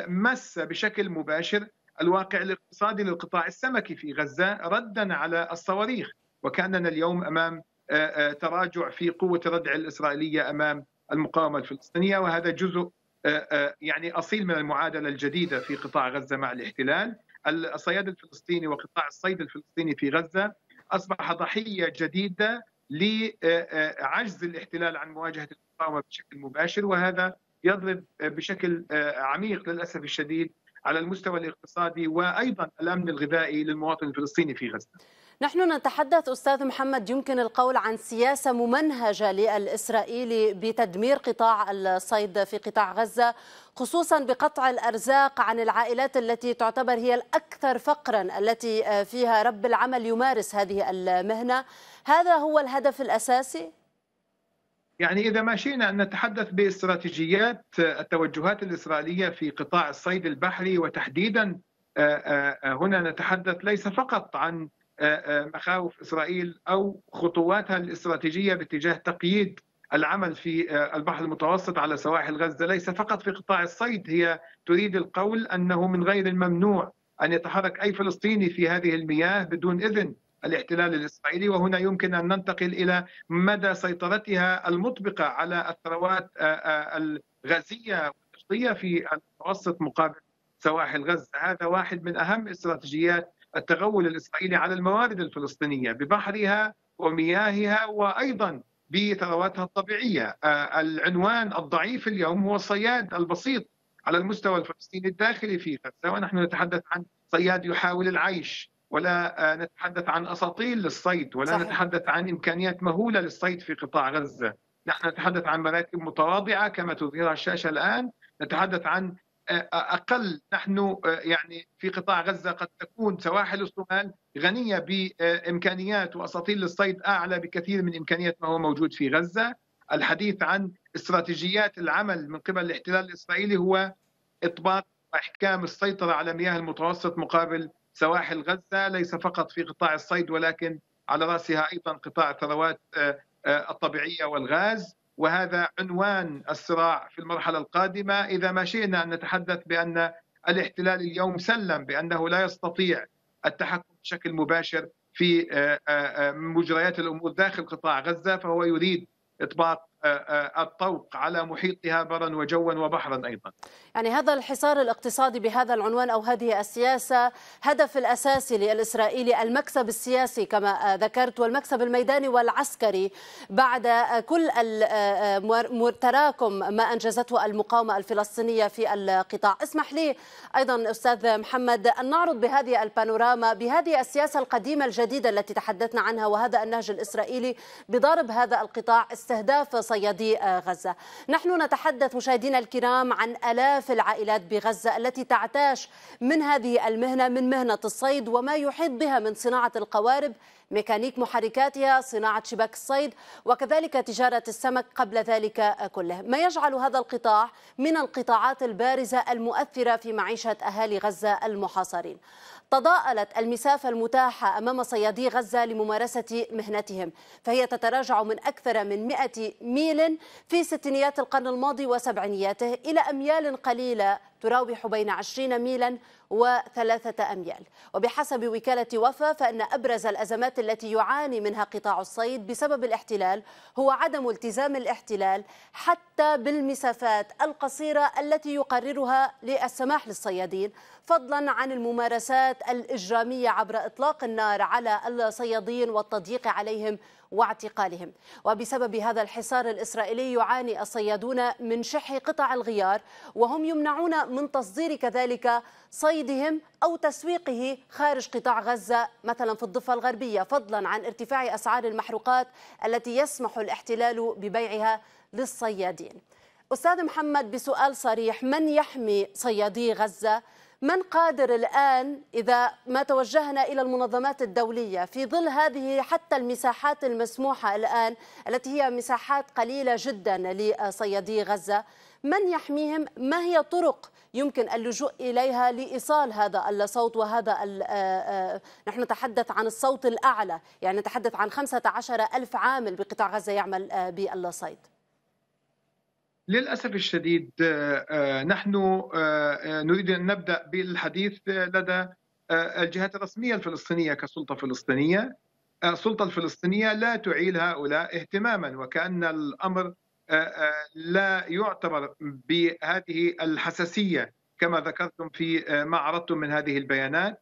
مس بشكل مباشر الواقع الاقتصادي للقطاع السمكي في غزة ردا على الصواريخ وكأننا اليوم أمام آه، آه، تراجع في قوة ردع الإسرائيلية أمام المقاومة الفلسطينية وهذا جزء آه، يعني أصيل من المعادلة الجديدة في قطاع غزة مع الاحتلال الصياد الفلسطيني وقطاع الصيد الفلسطيني في غزة أصبح ضحية جديدة لعجز الاحتلال عن مواجهة المقاومة بشكل مباشر وهذا يضرب بشكل عميق للأسف الشديد على المستوى الاقتصادي وايضا الامن الغذائي للمواطن الفلسطيني في غزه. نحن نتحدث استاذ محمد يمكن القول عن سياسه ممنهجه للاسرائيلي بتدمير قطاع الصيد في قطاع غزه خصوصا بقطع الارزاق عن العائلات التي تعتبر هي الاكثر فقرا التي فيها رب العمل يمارس هذه المهنه، هذا هو الهدف الاساسي؟ يعني إذا ما شئنا أن نتحدث باستراتيجيات التوجهات الإسرائيلية في قطاع الصيد البحري وتحديدا آه، آه، هنا نتحدث ليس فقط عن آه، مخاوف إسرائيل أو خطواتها الاستراتيجية باتجاه تقييد العمل في البحر المتوسط على سواحل غزة ليس فقط في قطاع الصيد هي تريد القول أنه من غير الممنوع أن يتحرك أي فلسطيني في هذه المياه بدون إذن الاحتلال الإسرائيلي وهنا يمكن أن ننتقل إلى مدى سيطرتها المطبقة على الثروات آه، آه، الغازية والنفطية في المتوسط مقابل سواحل غزة هذا واحد من أهم استراتيجيات التغول الإسرائيلي على الموارد الفلسطينية ببحرها ومياهها وأيضا بثرواتها الطبيعية آه، العنوان الضعيف اليوم هو الصياد البسيط على المستوى الفلسطيني الداخلي في غزة ونحن نتحدث عن صياد يحاول العيش ولا آه، نتحدث عن اساطيل للصيد ولا صحيح. نتحدث عن امكانيات مهوله للصيد في قطاع غزه نحن نتحدث عن مراتب متواضعه كما تظهرها الشاشه الان نتحدث عن آه، اقل نحن آه، يعني في قطاع غزه قد تكون سواحل الصومال غنيه بامكانيات واساطيل للصيد اعلى بكثير من امكانيات ما هو موجود في غزه الحديث عن استراتيجيات العمل من قبل الاحتلال الاسرائيلي هو اطباق احكام السيطره على مياه المتوسط مقابل سواحل غزه ليس فقط في قطاع الصيد ولكن على راسها ايضا قطاع الثروات آه، آه، الطبيعيه والغاز وهذا عنوان الصراع في المرحله القادمه اذا ما شئنا ان نتحدث بان الاحتلال اليوم سلم بانه لا يستطيع التحكم بشكل مباشر في آه، مجريات الامور داخل قطاع غزه فهو يريد اطباق آه، آه، الطوق على محيطها برا وجوا وبحرا ايضا. يعني هذا الحصار الاقتصادي بهذا العنوان او هذه السياسه هدف الاساسي للاسرائيلي المكسب السياسي كما آه، ذكرت والمكسب الميداني والعسكري بعد كل تراكم ما انجزته المقاومه الفلسطينيه في القطاع. اسمح لي ايضا استاذ محمد ان نعرض بهذه البانوراما بهذه السياسه القديمه الجديده التي تحدثنا عنها وهذا النهج الاسرائيلي بضرب هذا القطاع استهداف صيادي آه، غزة نحن نتحدث مشاهدينا الكرام عن ألاف العائلات بغزة التي تعتاش من هذه المهنة من مهنة الصيد وما يحيط بها من صناعة القوارب ميكانيك محركاتها صناعة شباك الصيد وكذلك تجارة السمك قبل ذلك آه، كله ما يجعل هذا القطاع من القطاعات البارزة المؤثرة في معيشة أهالي غزة المحاصرين تضاءلت المسافة المتاحة أمام صيادي غزة لممارسة مهنتهم فهي تتراجع من أكثر من 100 ميل في ستينيات القرن الماضي وسبعينياته إلى أميال قليلة تراوح بين 20 ميلا وثلاثة أميال وبحسب وكالة وفا فإن أبرز الأزمات التي يعاني منها قطاع الصيد بسبب الاحتلال هو عدم التزام الاحتلال حتى بالمسافات القصيرة التي يقررها للسماح للصيادين فضلا عن الممارسات الإجرامية عبر إطلاق النار على الصيادين والتضييق عليهم واعتقالهم وبسبب هذا الحصار الإسرائيلي يعاني الصيادون من شح قطع الغيار وهم يمنعون من تصدير كذلك صيدهم أو تسويقه خارج قطاع غزة مثلا في الضفة الغربية فضلا عن ارتفاع أسعار المحروقات التي يسمح الاحتلال ببيعها للصيادين أستاذ محمد بسؤال صريح من يحمي صيادي غزة من قادر الآن إذا ما توجهنا إلى المنظمات الدولية في ظل هذه حتى المساحات المسموحة الآن التي هي مساحات قليلة جدا لصيادي غزة من يحميهم ما هي طرق يمكن اللجوء اليها لايصال هذا الصوت وهذا آه، آه، نحن نتحدث عن الصوت الاعلى يعني نتحدث عن 15 ألف عامل بقطاع غزه يعمل آه، بالصيد للاسف الشديد آه، آه، نحن آه، نريد ان نبدا بالحديث لدى الجهات الرسميه الفلسطينيه كسلطه فلسطينيه السلطه الفلسطينيه لا تعيل هؤلاء اهتماما وكان الامر لا يعتبر بهذه الحساسيه كما ذكرتم في ما عرضتم من هذه البيانات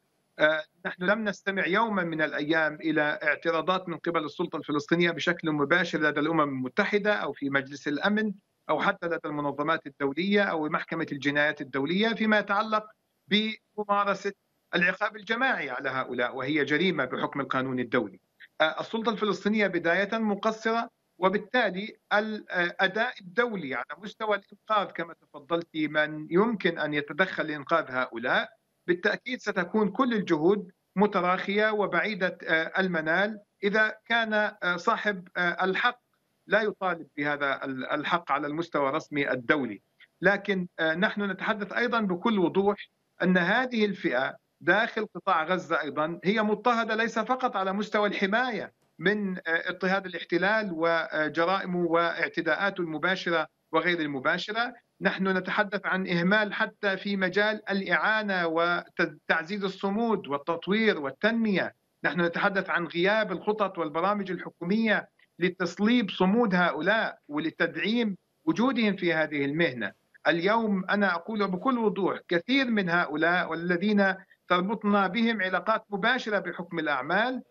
نحن لم نستمع يوما من الايام الى اعتراضات من قبل السلطه الفلسطينيه بشكل مباشر لدى الامم المتحده او في مجلس الامن او حتى لدى المنظمات الدوليه او محكمه الجنايات الدوليه فيما يتعلق بممارسه العقاب الجماعي على هؤلاء وهي جريمه بحكم القانون الدولي. آه، السلطه الفلسطينيه بدايه مقصره وبالتالي الاداء آه، الدولي على مستوى الانقاذ كما تفضلت من يمكن ان يتدخل لانقاذ هؤلاء بالتاكيد ستكون كل الجهود متراخيه وبعيده آه، المنال اذا كان صاحب الحق لا يطالب بهذا الحق على المستوى الرسمي الدولي لكن آه، نحن نتحدث أيضا بكل وضوح أن هذه الفئة داخل قطاع غزة أيضا هي مضطهدة ليس فقط على مستوى الحماية من آه، اضطهاد الاحتلال وجرائمه واعتداءاته المباشرة وغير المباشرة نحن نتحدث عن إهمال حتى في مجال الإعانة وتعزيز الصمود والتطوير والتنمية نحن نتحدث عن غياب الخطط والبرامج الحكومية لتصليب صمود هؤلاء ولتدعيم وجودهم في هذه المهنه. اليوم انا اقول بكل وضوح كثير من هؤلاء والذين تربطنا بهم علاقات مباشره بحكم الاعمال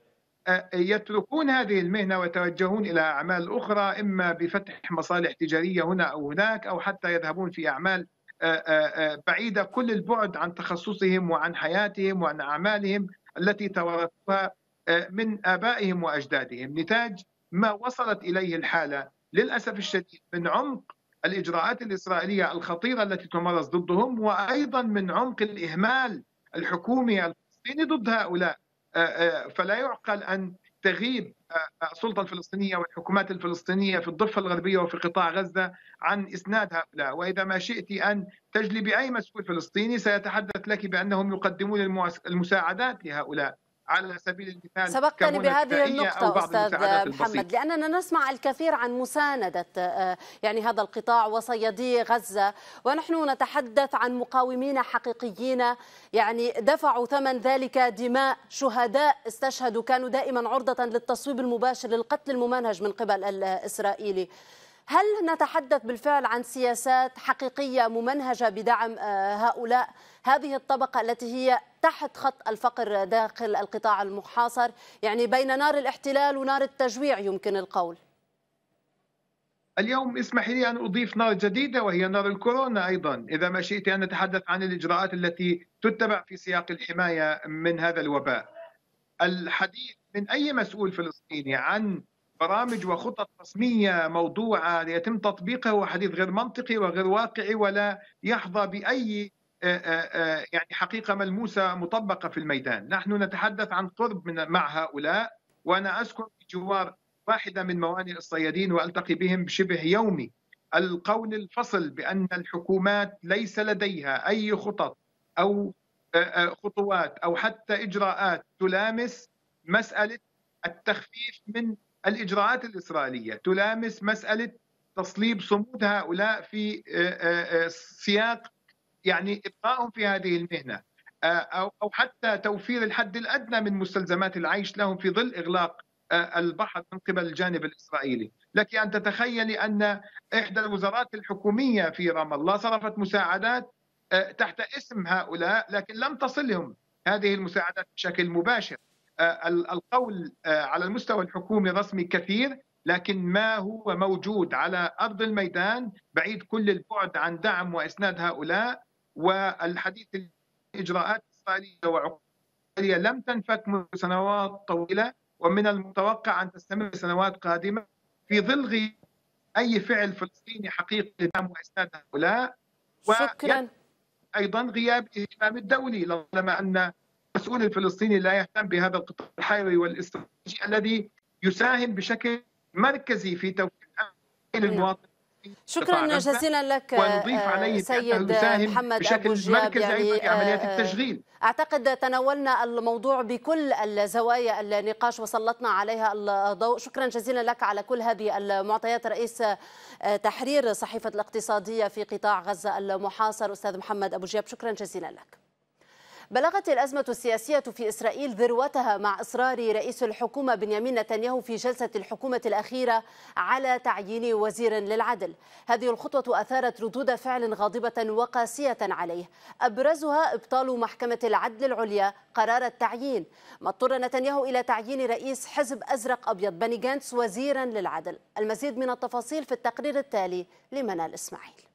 يتركون هذه المهنه ويتوجهون الى اعمال اخرى اما بفتح مصالح تجاريه هنا او هناك او حتى يذهبون في اعمال بعيده كل البعد عن تخصصهم وعن حياتهم وعن اعمالهم التي توارثوها من ابائهم واجدادهم نتاج ما وصلت اليه الحاله للاسف الشديد من عمق الاجراءات الاسرائيليه الخطيره التي تمارس ضدهم وايضا من عمق الاهمال الحكومي الفلسطيني ضد هؤلاء آه، آه، فلا يعقل ان تغيب آه، السلطه الفلسطينيه والحكومات الفلسطينيه في الضفه الغربيه وفي قطاع غزه عن اسناد هؤلاء، واذا ما شئت ان تجلبي اي مسؤول فلسطيني سيتحدث لك بانهم يقدمون المساعدات لهؤلاء، على سبيل المثال سبقتني بهذه النقطة أستاذ محمد لأننا نسمع الكثير عن مساندة آه، يعني هذا القطاع وصيادي غزة ونحن نتحدث عن مقاومين حقيقيين يعني دفعوا ثمن ذلك دماء شهداء استشهدوا كانوا دائما عرضة للتصويب المباشر للقتل الممنهج من قبل الإسرائيلي هل نتحدث بالفعل عن سياسات حقيقية ممنهجة بدعم آه، هؤلاء هذه الطبقة التي هي تحت خط الفقر داخل القطاع المحاصر يعني بين نار الاحتلال ونار التجويع يمكن القول اليوم اسمح لي أن أضيف نار جديدة وهي نار الكورونا أيضا إذا ما شئت أن نتحدث عن الإجراءات التي تتبع في سياق الحماية من هذا الوباء الحديث من أي مسؤول فلسطيني عن برامج وخطط رسمية موضوعة ليتم تطبيقها هو حديث غير منطقي وغير واقعي ولا يحظى بأي آه، آه، آه، يعني حقيقة ملموسة مطبقة في الميدان نحن نتحدث عن قرب من مع هؤلاء وأنا أسكن في جوار واحدة من موانئ الصيادين وألتقي بهم بشبه يومي القول الفصل بأن الحكومات ليس لديها أي خطط أو خطوات أو حتى إجراءات تلامس مسألة التخفيف من الاجراءات الاسرائيليه تلامس مساله تصليب صمود هؤلاء في آه، آه، آه، سياق يعني ابقائهم في هذه المهنه او حتى توفير الحد الادنى من مستلزمات العيش لهم في ظل اغلاق البحر من قبل الجانب الاسرائيلي، لك ان تتخيلي ان احدى الوزارات الحكوميه في رام الله صرفت مساعدات تحت اسم هؤلاء لكن لم تصلهم هذه المساعدات بشكل مباشر. آه، القول آه، على المستوى الحكومي الرسمي كثير لكن ما هو موجود على ارض الميدان بعيد كل البعد عن دعم واسناد هؤلاء والحديث الاجراءات الاسرائيليه وعقوبيه لم تنفك منذ سنوات طويله ومن المتوقع ان تستمر سنوات قادمه في ظل اي فعل فلسطيني حقيقي لدعم واسناد هؤلاء شكرا ايضا غياب الاهتمام الدولي لما ان المسؤول الفلسطيني لا يهتم بهذا القطاع الحيوي والاستراتيجي الذي يساهم بشكل مركزي في توفير للمواطن نعم. شكرا جزيلا لك آه، سيد محمد أبو جياب يعني عمليات آه، التشغيل اعتقد تناولنا الموضوع بكل الزوايا النقاش وسلطنا عليها الضوء شكرا جزيلا لك على كل هذه المعطيات رئيس آه، تحرير صحيفه الاقتصاديه في قطاع غزه المحاصر استاذ محمد ابو جياب شكرا جزيلا لك بلغت الأزمة السياسية في إسرائيل ذروتها مع إصرار رئيس الحكومة بنيامين نتنياهو في جلسة الحكومة الأخيرة على تعيين وزير للعدل هذه الخطوة أثارت ردود فعل غاضبة وقاسية عليه أبرزها إبطال محكمة العدل العليا قرار التعيين ما اضطر نتنياهو إلى تعيين رئيس حزب أزرق أبيض بني جانتس وزيرا للعدل المزيد من التفاصيل في التقرير التالي لمنال إسماعيل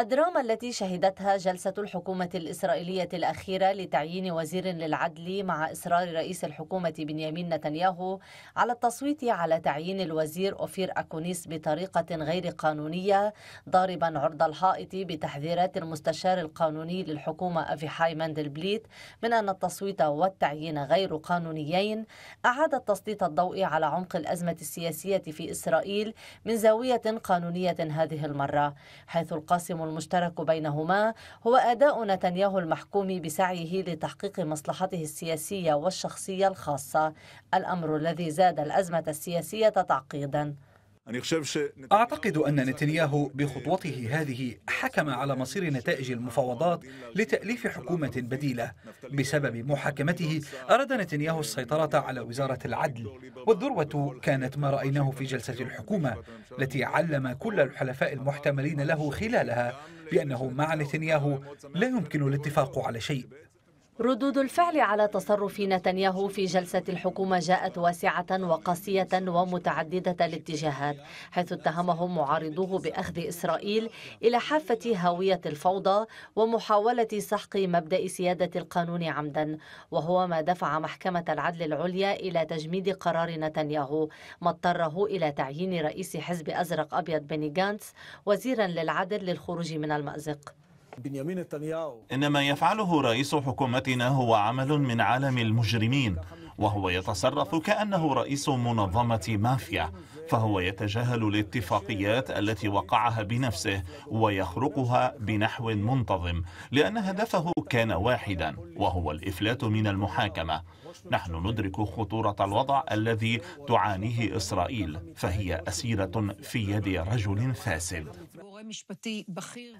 الدراما التي شهدتها جلسة الحكومة الإسرائيلية الأخيرة لتعيين وزير للعدل مع إصرار رئيس الحكومة بنيامين نتنياهو على التصويت على تعيين الوزير أوفير أكونيس بطريقة غير قانونية ضاربا عرض الحائط بتحذيرات المستشار القانوني للحكومة أفيحاي مندلبليت من أن التصويت والتعيين غير قانونيين أعاد تسليط الضوء على عمق الأزمة السياسية في إسرائيل من زاوية قانونية هذه المرة حيث القاسم المشترك بينهما هو أداء نتنياهو المحكوم بسعيه لتحقيق مصلحته السياسية والشخصية الخاصة الأمر الذي زاد الأزمة السياسية تعقيدا أعتقد أن نتنياهو بخطوته هذه حكم على مصير نتائج المفاوضات لتأليف حكومة بديلة بسبب محاكمته أراد نتنياهو السيطرة على وزارة العدل والذروة كانت ما رأيناه في جلسة الحكومة التي علم كل الحلفاء المحتملين له خلالها بأنه مع نتنياهو لا يمكن الاتفاق على شيء ردود الفعل على تصرف نتنياهو في جلسة الحكومة جاءت واسعة وقاسية ومتعددة الاتجاهات حيث اتهمهم معارضوه بأخذ إسرائيل إلى حافة هاوية الفوضى ومحاولة سحق مبدأ سيادة القانون عمدا وهو ما دفع محكمة العدل العليا إلى تجميد قرار نتنياهو ما اضطره إلى تعيين رئيس حزب أزرق أبيض بني جانتس وزيرا للعدل للخروج من المأزق إنما يفعله رئيس حكومتنا هو عمل من عالم المجرمين وهو يتصرف كأنه رئيس منظمة مافيا فهو يتجاهل الاتفاقيات التي وقعها بنفسه ويخرقها بنحو منتظم لأن هدفه كان واحدا وهو الإفلات من المحاكمة نحن ندرك خطورة الوضع الذي تعانيه إسرائيل فهي أسيرة في يد رجل فاسد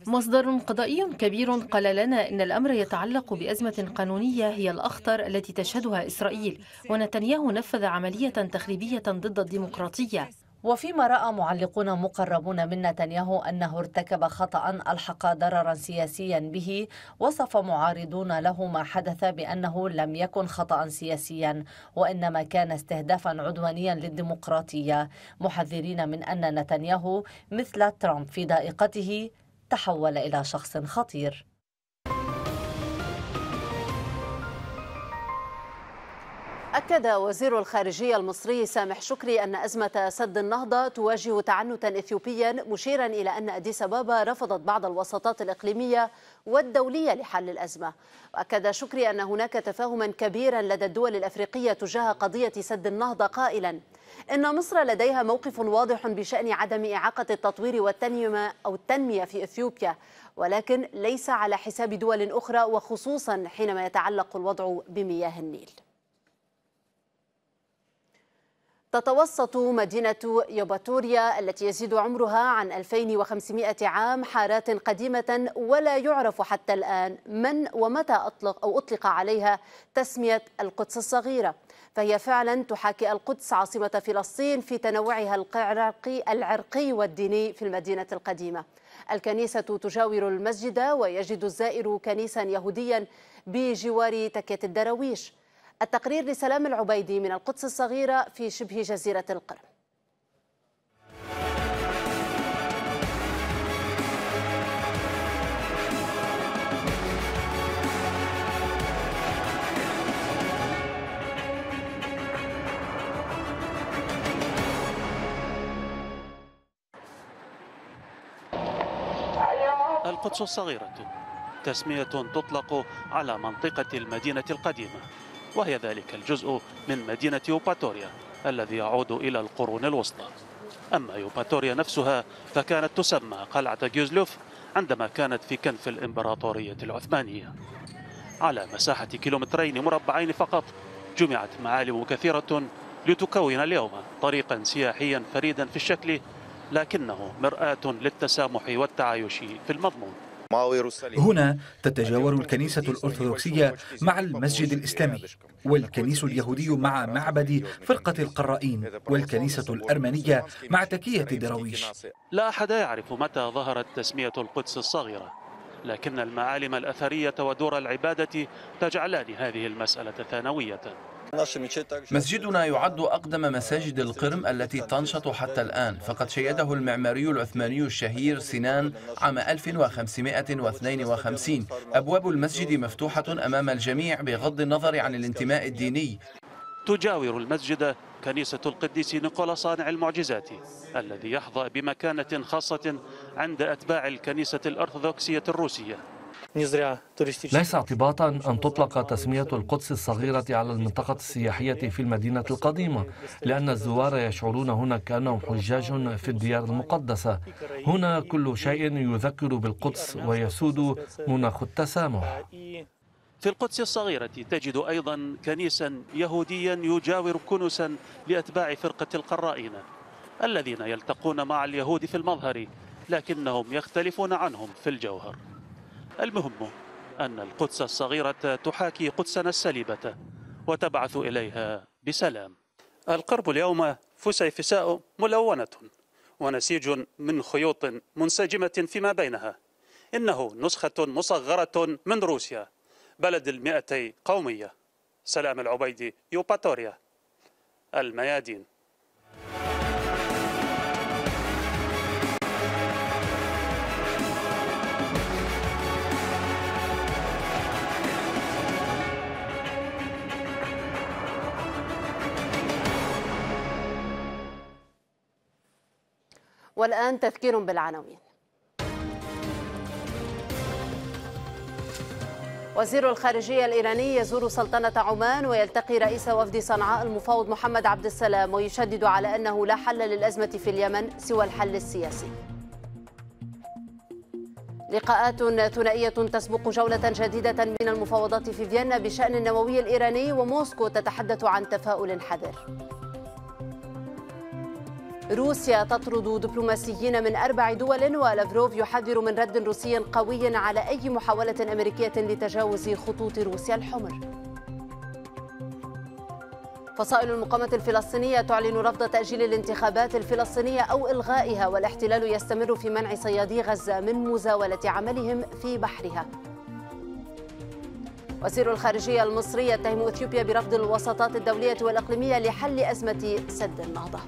مصدر قضائي كبير قال لنا أن الأمر يتعلق بأزمة قانونية هي الأخطر التي تشهدها إسرائيل ونتنياهو نفذ عملية تخريبية ضد الديمقراطية وفيما رأى معلقون مقربون من نتنياهو أنه ارتكب خطأ ألحق ضررا سياسيا به وصف معارضون له ما حدث بأنه لم يكن خطأ سياسيا وإنما كان استهدافا عدوانيا للديمقراطية محذرين من أن نتنياهو مثل ترامب في ضائقته تحول إلى شخص خطير أكد وزير الخارجية المصري سامح شكري أن أزمة سد النهضة تواجه تعنتا إثيوبيا مشيرا إلى أن أديس أبابا رفضت بعض الوساطات الإقليمية والدولية لحل الأزمة وأكد شكري أن هناك تفاهما كبيرا لدى الدول الأفريقية تجاه قضية سد النهضة قائلا إن مصر لديها موقف واضح بشأن عدم إعاقة التطوير والتنمية أو التنمية في إثيوبيا ولكن ليس على حساب دول أخرى وخصوصا حينما يتعلق الوضع بمياه النيل تتوسط مدينة يوباتوريا التي يزيد عمرها عن 2500 عام حارات قديمة ولا يعرف حتى الآن من ومتى أطلق أو أطلق عليها تسمية القدس الصغيرة فهي فعلا تحاكي القدس عاصمة فلسطين في تنوعها العرقي, العرقي والديني في المدينة القديمة الكنيسة تجاور المسجد ويجد الزائر كنيسا يهوديا بجوار تكية الدراويش التقرير لسلام العبيدي من القدس الصغيرة في شبه جزيرة القرم القدس الصغيرة تسمية تطلق على منطقة المدينة القديمة وهي ذلك الجزء من مدينة يوباتوريا الذي يعود إلى القرون الوسطى أما يوباتوريا نفسها فكانت تسمى قلعة جيوزلوف عندما كانت في كنف الإمبراطورية العثمانية على مساحة كيلومترين مربعين فقط جمعت معالم كثيرة لتكون اليوم طريقا سياحيا فريدا في الشكل لكنه مرآة للتسامح والتعايش في المضمون هنا تتجاور الكنيسة الأرثوذكسية مع المسجد الإسلامي والكنيس اليهودي مع معبد فرقة القرائين والكنيسة الأرمنية مع تكية دراويش لا أحد يعرف متى ظهرت تسمية القدس الصغيرة لكن المعالم الأثرية ودور العبادة تجعلان هذه المسألة ثانوية مسجدنا يعد أقدم مساجد القرم التي تنشط حتى الآن فقد شيده المعماري العثماني الشهير سنان عام 1552 أبواب المسجد مفتوحة أمام الجميع بغض النظر عن الانتماء الديني تجاور المسجد كنيسة القديس نيقولا صانع المعجزات الذي يحظى بمكانة خاصة عند أتباع الكنيسة الأرثوذكسية الروسية ليس اعتباطا أن تطلق تسمية القدس الصغيرة على المنطقة السياحية في المدينة القديمة لأن الزوار يشعرون هنا كأنهم حجاج في الديار المقدسة هنا كل شيء يذكر بالقدس ويسود مناخ التسامح في القدس الصغيرة تجد أيضا كنيسا يهوديا يجاور كنسا لأتباع فرقة القرائنة الذين يلتقون مع اليهود في المظهر لكنهم يختلفون عنهم في الجوهر المهم أن القدس الصغيرة تحاكي قدسنا السليبة وتبعث إليها بسلام القرب اليوم فسيفساء ملونة ونسيج من خيوط منسجمة فيما بينها إنه نسخة مصغرة من روسيا بلد المئتي قومية سلام العبيدي يوباتوريا الميادين والآن تذكير بالعناوين وزير الخارجية الإيراني يزور سلطنة عمان ويلتقي رئيس وفد صنعاء المفاوض محمد عبد السلام ويشدد على أنه لا حل للأزمة في اليمن سوى الحل السياسي لقاءات ثنائية تسبق جولة جديدة من المفاوضات في فيينا بشأن النووي الإيراني وموسكو تتحدث عن تفاؤل حذر روسيا تطرد دبلوماسيين من أربع دول ولافروف يحذر من رد روسي قوي على أي محاولة أمريكية لتجاوز خطوط روسيا الحمر فصائل المقاومة الفلسطينية تعلن رفض تأجيل الانتخابات الفلسطينية أو إلغائها والاحتلال يستمر في منع صيادي غزة من مزاولة عملهم في بحرها وزير الخارجية المصري يتهم أثيوبيا برفض الوساطات الدولية والإقليمية لحل أزمة سد النهضة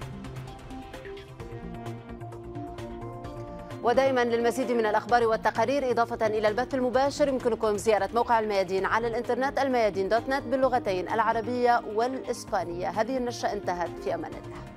ودائما للمزيد من الأخبار والتقارير إضافة إلى البث المباشر يمكنكم زيارة موقع الميادين على الإنترنت الميادين دوت نت باللغتين العربية والإسبانية هذه النشرة انتهت في أمان الله